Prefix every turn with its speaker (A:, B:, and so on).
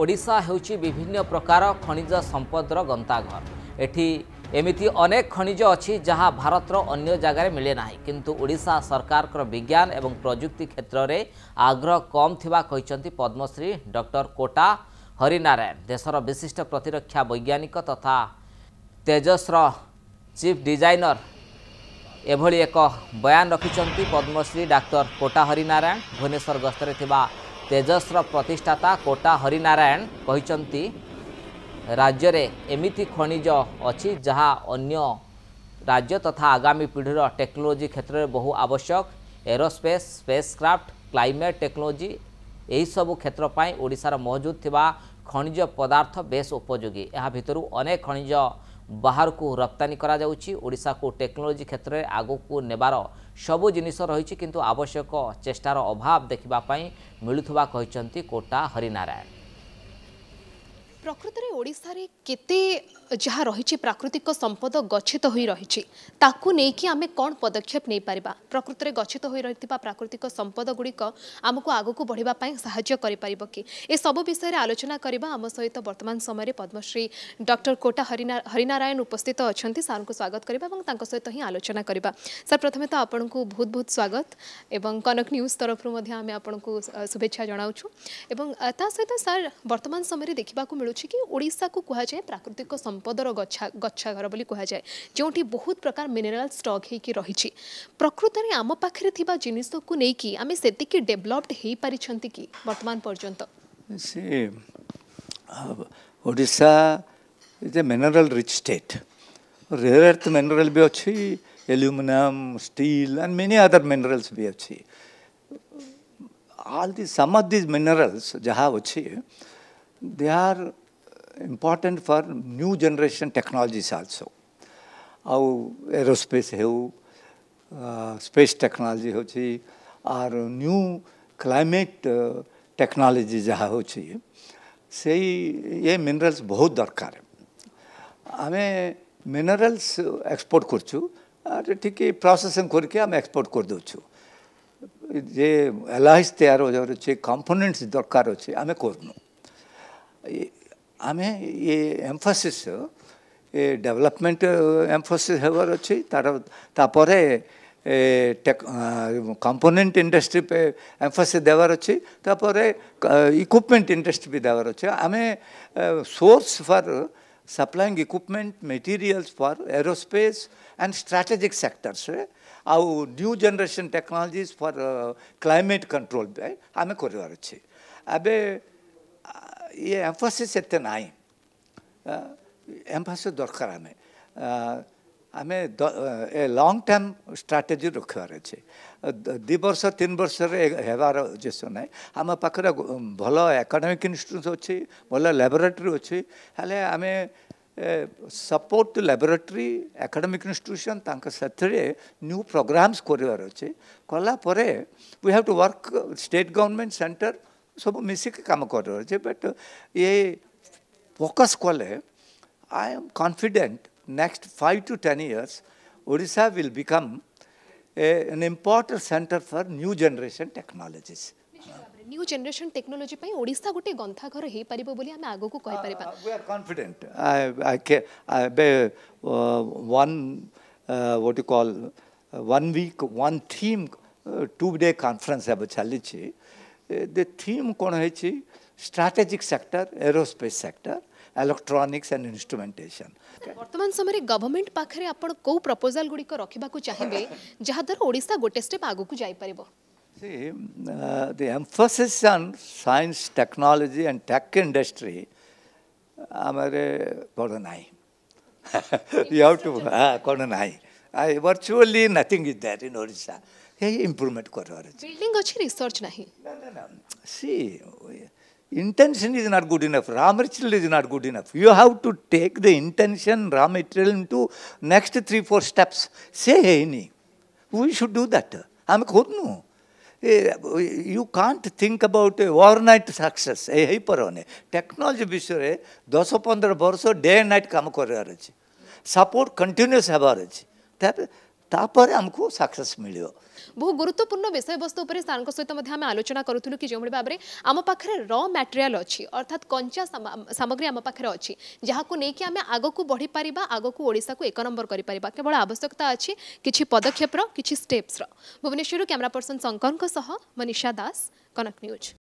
A: ଓଡ଼ିଶା ହେଉଛି ବିଭିନ୍ନ ପ୍ରକାର ଖଣିଜ ସମ୍ପଦର ଗନ୍ତାଘର ଏଠି ଏମିତି ଅନେକ ଖଣିଜ ଅଛି ଯାହା ଭାରତର ଅନ୍ୟ ଜାଗାରେ ମିଳେ ନାହିଁ କିନ୍ତୁ ଓଡ଼ିଶା ସରକାରଙ୍କର ବିଜ୍ଞାନ ଏବଂ ପ୍ରଯୁକ୍ତି କ୍ଷେତ୍ରରେ ଆଗ୍ରହ କମ୍ ଥିବା କହିଛନ୍ତି ପଦ୍ମଶ୍ରୀ ଡକ୍ଟର କୋଟା ହରିନାରାୟଣ ଦେଶର ବିଶିଷ୍ଟ ପ୍ରତିରକ୍ଷା ବୈଜ୍ଞାନିକ ତଥା ତେଜସ୍ର ଚିଫ୍ ଡିଜାଇନର ଏଭଳି ଏକ ବୟାନ ରଖିଛନ୍ତି ପଦ୍ମଶ୍ରୀ ଡାକ୍ତର କୋଟା ହରିନାରାୟଣ ଭୁବନେଶ୍ୱର ଗସ୍ତରେ ଥିବା ତେଜସ୍ର ପ୍ରତିଷ୍ଠାତା କୋଟା ହରିନାରାୟଣ କହିଛନ୍ତି ରାଜ୍ୟରେ ଏମିତି ଖଣିଜ ଅଛି ଯାହା ଅନ୍ୟ ରାଜ୍ୟ ତଥା ଆଗାମୀ ପିଢ଼ିର ଟେକ୍ନୋଲୋଜି କ୍ଷେତ୍ରରେ ବହୁ ଆବଶ୍ୟକ aerospace space craft climate technology ଏହିସବୁ କ୍ଷେତ୍ର ପାଇଁ ଓଡ଼ିଶାର ମହଜୁଦ ଥିବା ଖଣିଜ ପଦାର୍ଥ ବେଶ୍ ଉପଯୋଗୀ ଏହା ଭିତରୁ ଅନେକ ଖଣିଜ ବାହାରକୁ ରପ୍ତାନି କରାଯାଉଛି ଓଡ଼ିଶାକୁ ଟେକ୍ନୋଲୋଜି କ୍ଷେତ୍ରରେ ଆଗକୁ ନେବାର ସବୁ ଜିନିଷ ରହିଛି କିନ୍ତୁ ଆବଶ୍ୟକ ଚେଷ୍ଟାର ଅଭାବ ଦେଖିବା ପାଇଁ ମିଳୁଥିବା କହିଛନ୍ତି କୋଟା ହରିନାରାୟଣ
B: ପ୍ରକୃତରେ ଓଡ଼ିଶାରେ କେତେ ଯାହା ରହିଛି ପ୍ରାକୃତିକ ସମ୍ପଦ ଗଚ୍ଛିତ ହୋଇ ରହିଛି ତାକୁ ନେଇକି ଆମେ କ'ଣ ପଦକ୍ଷେପ ନେଇପାରିବା ପ୍ରକୃତରେ ଗଚ୍ଛିତ ହୋଇ ରହିଥିବା ପ୍ରାକୃତିକ ସମ୍ପଦ ଗୁଡ଼ିକ ଆମକୁ ଆଗକୁ ବଢ଼ିବା ପାଇଁ ସାହାଯ୍ୟ କରିପାରିବ କି ଏସବୁ ବିଷୟରେ ଆଲୋଚନା କରିବା ଆମ ସହିତ ବର୍ତ୍ତମାନ ସମୟରେ ପଦ୍ମଶ୍ରୀ ଡକ୍ଟର କୋଟା ହରିନା ହରିନାରାୟଣ ଉପସ୍ଥିତ ଅଛନ୍ତି ସାର୍ଙ୍କୁ ସ୍ୱାଗତ କରିବା ଏବଂ ତାଙ୍କ ସହିତ ହିଁ ଆଲୋଚନା କରିବା ସାର୍ ପ୍ରଥମେ ତ ଆପଣଙ୍କୁ ବହୁତ ବହୁତ ସ୍ୱାଗତ ଏବଂ କନକ ନ୍ୟୁଜ୍ ତରଫରୁ ମଧ୍ୟ ଆମେ ଆପଣଙ୍କୁ ଶୁଭେଚ୍ଛା ଜଣାଉଛୁ ଏବଂ ତା ସହିତ ସାର୍ ବର୍ତ୍ତମାନ ସମୟରେ ଦେଖିବାକୁ ମିଳୁ अच्छी कि ओडा को कहुए प्राकृतिक संपदर गच्छा घर भी कहुए जो बहुत प्रकार मिनेराल स्टक् रही प्रकृत में आम पाखे जिनस को लेकिन आम से डेभलपड हो पार कि बर्तमान पर्यत
C: mineral rich state rare earth mineral भी अच्छी aluminium steel and many other minerals भी अच्छी all the some these minerals जहाँ अच्छे they are important for new generation technologies also. ଆଉ ଏରୋସ୍ପେସ୍ ହେଉ ସ୍ପେସ୍ ଟେକ୍ନୋଲୋଜି ହେଉଛି ଆର୍ ନ୍ୟୁ କ୍ଲାଇମେଟ୍ ଟେକ୍ନୋଲୋଜି ଯାହା ହେଉଛି ସେଇ ଏ ମିନେରାଲ୍ସ ବହୁତ ଦରକାର ଆମେ ମିନେରାଲ୍ସ ଏକ୍ସପୋର୍ଟ କରୁଛୁ ଆର୍ ଟିକେ ପ୍ରୋସେସିଂ କରିକି ଆମେ ଏକ୍ସପୋର୍ଟ କରିଦେଉଛୁ ଯେ ଏଲାଇସ୍ ତିଆରି ହେବାର ଅଛି କମ୍ପୋନେଣ୍ଟସ୍ ଦରକାର ଅଛି ଆମେ କରୁନୁ ଆମେ ଏ ଏମ୍ଫୋସିସ୍ ଏ ଡେଭଲପମେଣ୍ଟ ଏମ୍ଫୋସିସ୍ ହେବାର ଅଛି ତା'ର ତାପରେ କମ୍ପୋନେଣ୍ଟ ଇଣ୍ଡଷ୍ଟ୍ରି ଏମ୍ଫୋସିସ୍ ଦେବାର ଅଛି ତାପରେ ଇକ୍ୱିପମେଣ୍ଟ ଇଣ୍ଡଷ୍ଟ୍ରି ବି ଦେବାର ଅଛି ଆମେ source for supplying equipment, materials for aerospace and strategic sectors. Our new generation technologies for uh, climate control. I am a Korea. ଇଏ ଏମ୍ଫୋସିସ୍ ଏତେ ନାହିଁ ଏମ୍ଫୋସିସ୍ ଦରକାର ଆମେ ଆମେ ଏ ଲଙ୍ଗ ଟର୍ମ ଷ୍ଟ୍ରାଟେଜି ରଖିବାର ଅଛି ଦୁଇ ବର୍ଷ ତିନି ବର୍ଷରେ ହେବାର ଉଦ୍ଦେଶ୍ୟ ନାହିଁ ଆମ ପାଖରେ ଭଲ ଏକାଡେମିକ୍ ଇନଷ୍ଟିଚ୍ୟୁଟ୍ ଅଛି ଭଲ ଲାବୋରେଟୋରୀ ଅଛି ହେଲେ ଆମେ ସପୋର୍ଟ ଲାବୋରେଟୋରୀ ଏକାଡେମିକ୍ ଇନଷ୍ଟିଟ୍ୟୁସନ୍ ତାଙ୍କ ସେଥିରେ ନ୍ୟୁ ପ୍ରୋଗ୍ରାମ୍ସ କରିବାର ଅଛି କଲା ପରେ we have to work state government centre ସବୁ ମିଶିକି କାମ କରୁଅଛେ ବଟ୍ ଏ ଫୋକସ୍ କଲେ I am confident next five to ten years Odisha will become a an important centre for new generation technologies
B: new generation technology ପାଇଁ ଓଡ଼ିଶା ଗୋଟିଏ ଗନ୍ତାଘର ହେଇପାରିବ ବୋଲି ଆମେ ଆଗକୁ କହିପାରିବା confident
C: one what you call uh, one week, one theme, uh, two day conference have a challenge. the theme কোন হয়েছে strategic sector, aerospace sector, electronics and instrumentation.
B: বর্তমান সময়ে গভর্নমেন্ট পাখে আপনার কেউ প্রপোজাল গুড়ি রাখা চাহিবে যাহাদ্বারা ওড়শা গোটে স্টেপ আগুক যাইপার
C: See, uh, the emphasis on science, technology and tech industry আমার বড় নাই you have to, uh, কোনো নাই I, virtually nothing is there in Odisha. यही इम्प्रूवमेंट करवार
B: बिल्डिंग अच्छी रिसर्च नहीं ना ना ना see
C: intention is not good enough raw material is not good enough you have to take the intention raw material into next three four steps say any we should do that i'm kodnu you can't think about overnight success ಏ ಹೈ ಪರವನೆ technology ವಿಷୟରେ ದଶ ପନ୍ଦର ବର୍ଷ day and night କାମ କରିବାର ଅଛି ସପୋର୍ଟ କଣ୍ଟିନ୍ୟୁଅସ୍ ହେବାର ଅଛି ତାପରେ ତାପରେ ଆମକୁ ସକ୍ସେସ୍ ମିଳିବ
B: ବହୁ ଗୁରୁତ୍ୱପୂର୍ଣ୍ଣ ବିଷୟବସ୍ତୁ ଉପରେ ସାର୍ଙ୍କ ସହିତ ମଧ୍ୟ ଆମେ ଆଲୋଚନା କରୁଥିଲୁ କି ଯେଉଁଭଳି ଭାବରେ ଆମ ପାଖରେ ର ମ୍ୟାଟେରିଆଲ୍ ଅଛି ଅର୍ଥାତ୍ କଞ୍ଚା ସାମଗ୍ରୀ ଆମ ପାଖରେ ଅଛି ଯାହାକୁ ନେଇକି ଆମେ ଆଗକୁ ବଢ଼ିପାରିବା ଆଗକୁ ଓଡ଼ିଶାକୁ ଏକ ନମ୍ବର କରିପାରିବା କେବଳ ଆବଶ୍ୟକତା ଅଛି କିଛି ପଦକ୍ଷେପର କିଛି ଷ୍ଟେପ୍ସର ଭୁବନେଶ୍ୱରରୁ କ୍ୟାମେରା ପର୍ସନ ଶଙ୍କରଙ୍କ ସହ ମନୀଷା ଦାସ କନକ ନ୍ୟୁଜ୍